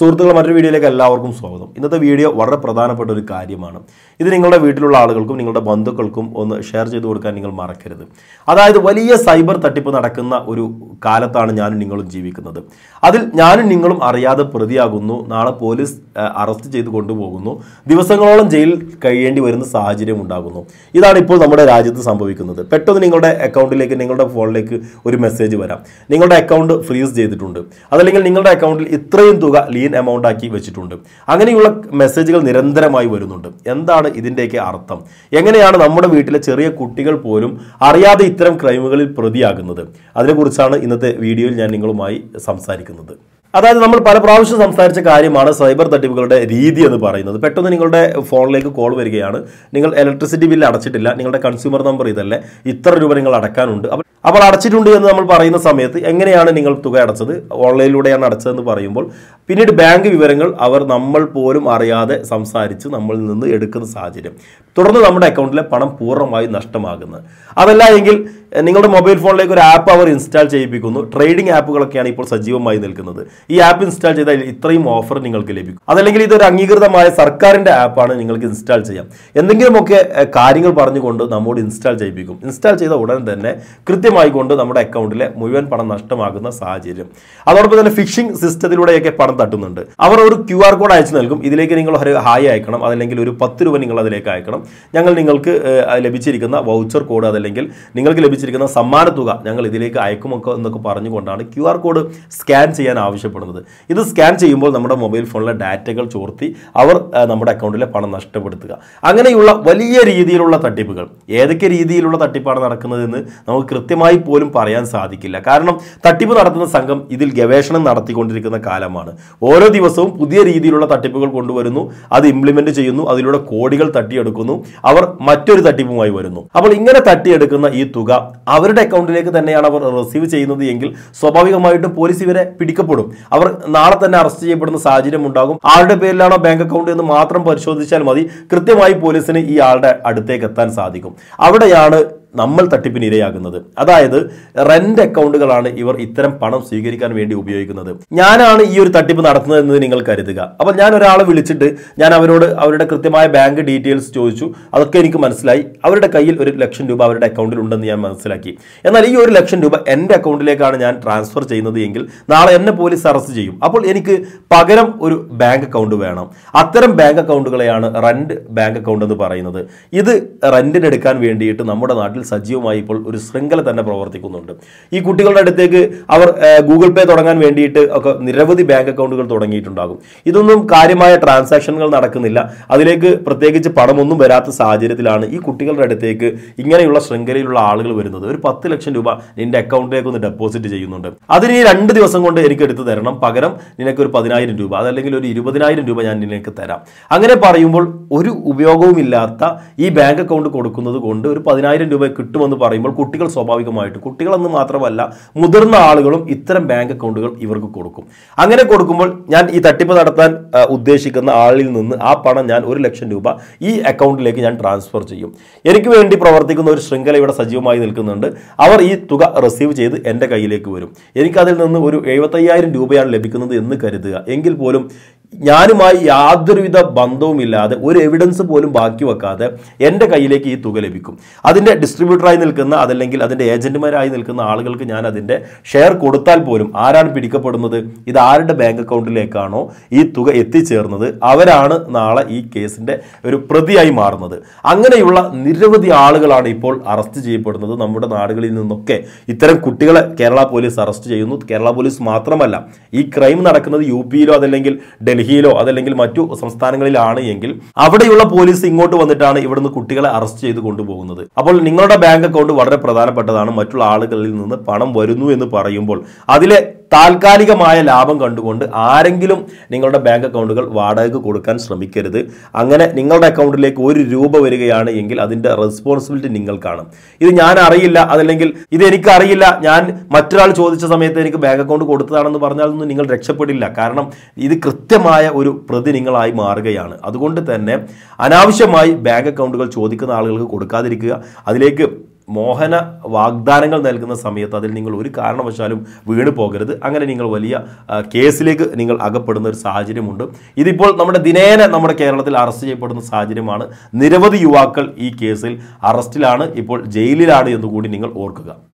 സുഹൃത്തുക്കൾ മറ്റൊരു വീഡിയോയിലേക്ക് എല്ലാവർക്കും സ്വാഗതം ഇന്നത്തെ വീഡിയോ വളരെ പ്രധാനപ്പെട്ട ഒരു കാര്യമാണ് ഇത് നിങ്ങളുടെ വീട്ടിലുള്ള ആളുകൾക്കും നിങ്ങളുടെ ബന്ധുക്കൾക്കും ഒന്ന് ഷെയർ ചെയ്ത് കൊടുക്കാൻ നിങ്ങൾ മറക്കരുത് അതായത് വലിയ സൈബർ തട്ടിപ്പ് നടക്കുന്ന ഒരു കാലത്താണ് ഞാനും നിങ്ങളും ജീവിക്കുന്നത് അതിൽ ഞാനും നിങ്ങളും അറിയാതെ പ്രതിയാകുന്നു നാളെ പോലീസ് അറസ്റ്റ് ചെയ്ത് കൊണ്ടുപോകുന്നു ദിവസങ്ങളോളം ജയിലിൽ കഴിയേണ്ടി വരുന്ന സാഹചര്യം ഉണ്ടാകുന്നു ഇതാണ് ഇപ്പോൾ നമ്മുടെ രാജ്യത്ത് സംഭവിക്കുന്നത് പെട്ടെന്ന് നിങ്ങളുടെ അക്കൗണ്ടിലേക്ക് നിങ്ങളുടെ ഫോണിലേക്ക് ഒരു മെസ്സേജ് വരാം നിങ്ങളുടെ അക്കൗണ്ട് ഫ്രീസ് ചെയ്തിട്ടുണ്ട് അതല്ലെങ്കിൽ നിങ്ങളുടെ അക്കൗണ്ടിൽ ഇത്രയും തുക ലീൻ എമൗണ്ട് ആക്കി വെച്ചിട്ടുണ്ട് അങ്ങനെയുള്ള മെസ്സേജുകൾ നിരന്തരമായി വരുന്നുണ്ട് എന്താണ് ഇതിൻ്റെയൊക്കെ അർത്ഥം എങ്ങനെയാണ് നമ്മുടെ വീട്ടിലെ ചെറിയ കുട്ടികൾ പോലും അറിയാതെ ഇത്തരം ക്രൈമുകളിൽ പ്രതിയാകുന്നത് അതിനെക്കുറിച്ചാണ് ഇന്നത്തെ വീഡിയോയിൽ ഞാൻ നിങ്ങളുമായി സംസാരിക്കുന്നത് അതായത് നമ്മൾ പല പ്രാവശ്യം സംസാരിച്ച കാര്യമാണ് സൈബർ തട്ടിപ്പുകളുടെ രീതി എന്ന് പറയുന്നത് പെട്ടെന്ന് നിങ്ങളുടെ ഫോണിലേക്ക് കോൾ വരികയാണ് നിങ്ങൾ ഇലക്ട്രിസിറ്റി ബില്ല് അടച്ചിട്ടില്ല നിങ്ങളുടെ കൺസ്യൂമർ നമ്പർ ഇതല്ലേ ഇത്ര രൂപ നിങ്ങൾ അടക്കാനുണ്ട് അപ്പോൾ അടച്ചിട്ടുണ്ട് എന്ന് നമ്മൾ പറയുന്ന സമയത്ത് എങ്ങനെയാണ് നിങ്ങൾ തുക അടച്ചത് ഓൺലൈനിലൂടെയാണ് അടച്ചതെന്ന് പറയുമ്പോൾ പിന്നീട് ബാങ്ക് വിവരങ്ങൾ അവർ നമ്മൾ പോലും അറിയാതെ സംസാരിച്ച് നമ്മളിൽ നിന്ന് എടുക്കുന്ന സാഹചര്യം തുടർന്ന് നമ്മുടെ അക്കൗണ്ടിലെ പണം പൂർണ്ണമായി നഷ്ടമാകുന്നത് അതല്ല എങ്കിൽ നിങ്ങളുടെ മൊബൈൽ ഫോണിലേക്ക് ഒരു ആപ്പ് അവർ ഇൻസ്റ്റാൾ ചെയ്യിപ്പിക്കുന്നു ട്രേഡിംഗ് ആപ്പുകളൊക്കെയാണ് ഇപ്പോൾ സജീവമായി നിൽക്കുന്നത് ഈ ആപ്പ് ഇൻസ്റ്റാൾ ചെയ്താൽ ഇത്രയും ഓഫർ നിങ്ങൾക്ക് ലഭിക്കും അതല്ലെങ്കിൽ ഇതൊരു അംഗീകൃതമായ സർക്കാരിൻ്റെ ആപ്പാണ് നിങ്ങൾക്ക് ഇൻസ്റ്റാൾ ചെയ്യാം എന്തെങ്കിലുമൊക്കെ കാര്യങ്ങൾ പറഞ്ഞുകൊണ്ട് നമ്മോട് ഇൻസ്റ്റാൾ ചെയ്യിപ്പിക്കും ഇൻസ്റ്റാൾ ചെയ്ത ഉടൻ തന്നെ കൃത്യമായി കൊണ്ട് നമ്മുടെ അക്കൗണ്ടിലെ മുഴുവൻ പണം നഷ്ടമാകുന്ന സാഹചര്യം അതോടൊപ്പം തന്നെ ഫിഷിംഗ് സിസ്റ്റത്തിലൂടെയൊക്കെ പണം തട്ടുന്നുണ്ട് അവർ ഒരു ക്യു ആർ കോഡ് അയച്ചു നൽകും ഇതിലേക്ക് നിങ്ങൾ ഒരു ഹായ് അയക്കണം അതല്ലെങ്കിൽ ഒരു പത്ത് രൂപ നിങ്ങൾ അതിലേക്ക് അയക്കണം ഞങ്ങൾ നിങ്ങൾക്ക് ലഭിച്ചിരിക്കുന്ന വൗച്ചർ കോഡ് അതല്ലെങ്കിൽ നിങ്ങൾക്ക് ലഭിച്ച വെച്ചിരിക്കുന്ന സമ്മാന തുക ഞങ്ങൾ ഇതിലേക്ക് അയക്കുമൊക്കെ എന്നൊക്കെ പറഞ്ഞുകൊണ്ടാണ് ക്യു ആർ കോഡ് സ്കാൻ ചെയ്യാൻ ആവശ്യപ്പെടുന്നത് ഇത് സ്കാൻ ചെയ്യുമ്പോൾ നമ്മുടെ മൊബൈൽ ഫോണിലെ ഡാറ്റകൾ ചോർത്തി അവർ നമ്മുടെ അക്കൗണ്ടിലെ പണം നഷ്ടപ്പെടുത്തുക അങ്ങനെയുള്ള വലിയ രീതിയിലുള്ള തട്ടിപ്പുകൾ ഏതൊക്കെ രീതിയിലുള്ള തട്ടിപ്പാണ് നടക്കുന്നതെന്ന് നമുക്ക് കൃത്യമായി പോലും പറയാൻ സാധിക്കില്ല കാരണം തട്ടിപ്പ് നടത്തുന്ന സംഘം ഇതിൽ ഗവേഷണം നടത്തിക്കൊണ്ടിരിക്കുന്ന കാലമാണ് ഓരോ ദിവസവും പുതിയ രീതിയിലുള്ള തട്ടിപ്പുകൾ കൊണ്ടുവരുന്നു അത് ഇംപ്ലിമെൻറ്റ് ചെയ്യുന്നു അതിലൂടെ കോടികൾ തട്ടിയെടുക്കുന്നു അവർ മറ്റൊരു തട്ടിപ്പുമായി വരുന്നു അപ്പോൾ ഇങ്ങനെ തട്ടിയെടുക്കുന്ന ഈ തുക അവരുടെ അക്കൗണ്ടിലേക്ക് തന്നെയാണ് അവർ റിസീവ് ചെയ്യുന്നത് എങ്കിൽ സ്വാഭാവികമായിട്ടും പോലീസ് ഇവരെ പിടിക്കപ്പെടും അവർ നാളെ തന്നെ അറസ്റ്റ് ചെയ്യപ്പെടുന്ന സാഹചര്യം ഉണ്ടാകും ആളുടെ പേരിലാണോ ബാങ്ക് അക്കൗണ്ട് എന്ന് മാത്രം പരിശോധിച്ചാൽ മതി കൃത്യമായി പോലീസിന് ഈ ആളുടെ അടുത്തേക്ക് എത്താൻ സാധിക്കും അവിടെയാണ് നമ്മൾ തട്ടിപ്പിന് ഇരയാകുന്നത് അതായത് റെന്റ് അക്കൗണ്ടുകളാണ് ഇവർ ഇത്തരം പണം സ്വീകരിക്കാൻ വേണ്ടി ഉപയോഗിക്കുന്നത് ഞാനാണ് ഈ ഒരു തട്ടിപ്പ് നടത്തുന്നതെന്ന് നിങ്ങൾ കരുതുക അപ്പോൾ ഞാൻ ഒരാളെ വിളിച്ചിട്ട് ഞാൻ അവരോട് അവരുടെ കൃത്യമായ ബാങ്ക് ഡീറ്റെയിൽസ് ചോദിച്ചു അതൊക്കെ എനിക്ക് മനസ്സിലായി അവരുടെ കയ്യിൽ ഒരു ലക്ഷം രൂപ അവരുടെ അക്കൗണ്ടിൽ ഉണ്ടെന്ന് ഞാൻ മനസ്സിലാക്കി എന്നാൽ ഈ ഒരു ലക്ഷം രൂപ എൻ്റെ അക്കൗണ്ടിലേക്കാണ് ഞാൻ ട്രാൻസ്ഫർ ചെയ്യുന്നത് എങ്കിൽ നാളെ എന്നെ പോലീസ് അറസ്റ്റ് ചെയ്യും അപ്പോൾ എനിക്ക് പകരം ഒരു ബാങ്ക് അക്കൗണ്ട് വേണം അത്തരം ബാങ്ക് അക്കൗണ്ടുകളെയാണ് റെൻ്റ് ബാങ്ക് അക്കൗണ്ട് എന്ന് പറയുന്നത് ഇത് റെൻറ്റിനെടുക്കാൻ വേണ്ടിയിട്ട് നമ്മുടെ നാട്ടിൽ നാട്ടിൽ സജീവമായി ഇപ്പോൾ ഒരു ശൃംഖല തന്നെ പ്രവർത്തിക്കുന്നുണ്ട് ഈ കുട്ടികളുടെ അടുത്തേക്ക് അവർ ഗൂഗിൾ പേ തുടങ്ങാൻ വേണ്ടിയിട്ട് ഒക്കെ നിരവധി ബാങ്ക് അക്കൗണ്ടുകൾ തുടങ്ങിയിട്ടുണ്ടാകും ഇതൊന്നും കാര്യമായ ട്രാൻസാക്ഷനുകൾ നടക്കുന്നില്ല അതിലേക്ക് പ്രത്യേകിച്ച് പണമൊന്നും വരാത്ത സാഹചര്യത്തിലാണ് ഈ കുട്ടികളുടെ അടുത്തേക്ക് ഇങ്ങനെയുള്ള ശൃംഖലയിലുള്ള ആളുകൾ വരുന്നത് ഒരു പത്ത് ലക്ഷം രൂപ നിന്റെ അക്കൗണ്ടിലേക്ക് ഒന്ന് ഡെപ്പോസിറ്റ് ചെയ്യുന്നുണ്ട് അതിന് ഈ രണ്ട് ദിവസം കൊണ്ട് എനിക്ക് എടുത്തു തരണം പകരം നിനക്ക് ഒരു പതിനായിരം രൂപ അതല്ലെങ്കിൽ ഒരു ഇരുപതിനായിരം രൂപ ഞാൻ നിനക്ക് തരാം അങ്ങനെ പറയുമ്പോൾ ഒരു ഇല്ലാത്ത ഈ ബാങ്ക് അക്കൗണ്ട് കൊടുക്കുന്നത് കൊണ്ട് ഒരു പതിനായിരം രൂപ കിട്ടുമെന്ന് പറയുമ്പോൾ കുട്ടികൾ സ്വാഭാവികമായിട്ട് കുട്ടികളെന്ന് മാത്രമല്ല മുതിർന്ന ആളുകളും ഇത്തരം ബാങ്ക് അക്കൗണ്ടുകൾ ഇവർക്ക് കൊടുക്കും അങ്ങനെ കൊടുക്കുമ്പോൾ ഞാൻ ഈ തട്ടിപ്പ് നടത്താൻ ഉദ്ദേശിക്കുന്ന ആളിൽ നിന്ന് ആ പണം ഞാൻ ഒരു ലക്ഷം രൂപ ഈ അക്കൗണ്ടിലേക്ക് ഞാൻ ട്രാൻസ്ഫർ ചെയ്യും എനിക്ക് വേണ്ടി പ്രവർത്തിക്കുന്ന ഒരു ശൃംഖല ഇവിടെ സജീവമായി നിൽക്കുന്നുണ്ട് അവർ ഈ തുക റിസീവ് ചെയ്ത് എൻ്റെ കയ്യിലേക്ക് വരും എനിക്കതിൽ നിന്ന് ഒരു എഴുപത്തയ്യായിരം രൂപയാണ് ലഭിക്കുന്നത് എന്ന് കരുതുക എങ്കിൽ പോലും ഞാനുമായി യാതൊരുവിധ ബന്ധവുമില്ലാതെ ഒരു എവിഡൻസ് പോലും ബാക്കി വെക്കാതെ എൻ്റെ കയ്യിലേക്ക് ഈ തുക ലഭിക്കും അതിൻ്റെ ഡിസ്ട്രിബ്യൂട്ടറായി നിൽക്കുന്ന അതല്ലെങ്കിൽ അതിൻ്റെ ഏജൻറ്റുമാരായി നിൽക്കുന്ന ആളുകൾക്ക് ഞാൻ അതിൻ്റെ ഷെയർ കൊടുത്താൽ പോലും ആരാണ് പിടിക്കപ്പെടുന്നത് ഇത് ആരുടെ ബാങ്ക് അക്കൗണ്ടിലേക്കാണോ ഈ തുക എത്തിച്ചേർന്നത് അവരാണ് നാളെ ഈ കേസിൻ്റെ ഒരു പ്രതിയായി മാറുന്നത് അങ്ങനെയുള്ള നിരവധി ആളുകളാണ് ഇപ്പോൾ അറസ്റ്റ് ചെയ്യപ്പെടുന്നത് നമ്മുടെ നാടുകളിൽ നിന്നൊക്കെ ഇത്തരം കുട്ടികളെ കേരള പോലീസ് അറസ്റ്റ് ചെയ്യുന്നു കേരള പോലീസ് മാത്രമല്ല ഈ ക്രൈം നടക്കുന്നത് യു പിയിലോ അതല്ലെങ്കിൽ ഡൽഹി ഡൽഹിയിലോ അതല്ലെങ്കിൽ മറ്റു സംസ്ഥാനങ്ങളിലാണ് എങ്കിൽ അവിടെയുള്ള പോലീസ് ഇങ്ങോട്ട് വന്നിട്ടാണ് ഇവിടുന്ന് കുട്ടികളെ അറസ്റ്റ് ചെയ്ത് കൊണ്ടുപോകുന്നത് അപ്പോൾ നിങ്ങളുടെ ബാങ്ക് അക്കൗണ്ട് വളരെ പ്രധാനപ്പെട്ടതാണ് മറ്റുള്ള ആളുകളിൽ നിന്ന് പണം വരുന്നു എന്ന് പറയുമ്പോൾ അതിലെ താൽക്കാലികമായ ലാഭം കണ്ടുകൊണ്ട് ആരെങ്കിലും നിങ്ങളുടെ ബാങ്ക് അക്കൗണ്ടുകൾ വാടകയ്ക്ക് കൊടുക്കാൻ ശ്രമിക്കരുത് അങ്ങനെ നിങ്ങളുടെ അക്കൗണ്ടിലേക്ക് ഒരു രൂപ വരികയാണ് എങ്കിൽ അതിൻ്റെ റെസ്പോൺസിബിലിറ്റി നിങ്ങൾക്കാണ് ഇത് ഞാൻ അറിയില്ല അതല്ലെങ്കിൽ ഇത് എനിക്കറിയില്ല ഞാൻ മറ്റൊരാൾ ചോദിച്ച സമയത്ത് എനിക്ക് ബാങ്ക് അക്കൗണ്ട് കൊടുത്തതാണെന്ന് ഒന്നും നിങ്ങൾ രക്ഷപ്പെടില്ല കാരണം ഇത് കൃത്യമായ ഒരു പ്രതി നിങ്ങളായി മാറുകയാണ് അതുകൊണ്ട് തന്നെ അനാവശ്യമായി ബാങ്ക് അക്കൗണ്ടുകൾ ചോദിക്കുന്ന ആളുകൾക്ക് കൊടുക്കാതിരിക്കുക അതിലേക്ക് മോഹന വാഗ്ദാനങ്ങൾ നൽകുന്ന സമയത്ത് അതിൽ നിങ്ങൾ ഒരു കാരണവശാലും വീണ് പോകരുത് അങ്ങനെ നിങ്ങൾ വലിയ കേസിലേക്ക് നിങ്ങൾ അകപ്പെടുന്ന ഒരു സാഹചര്യമുണ്ട് ഇതിപ്പോൾ നമ്മുടെ ദിനേന നമ്മുടെ കേരളത്തിൽ അറസ്റ്റ് ചെയ്യപ്പെടുന്ന സാഹചര്യമാണ് നിരവധി യുവാക്കൾ ഈ കേസിൽ അറസ്റ്റിലാണ് ഇപ്പോൾ ജയിലിലാണ് എന്നുകൂടി നിങ്ങൾ ഓർക്കുക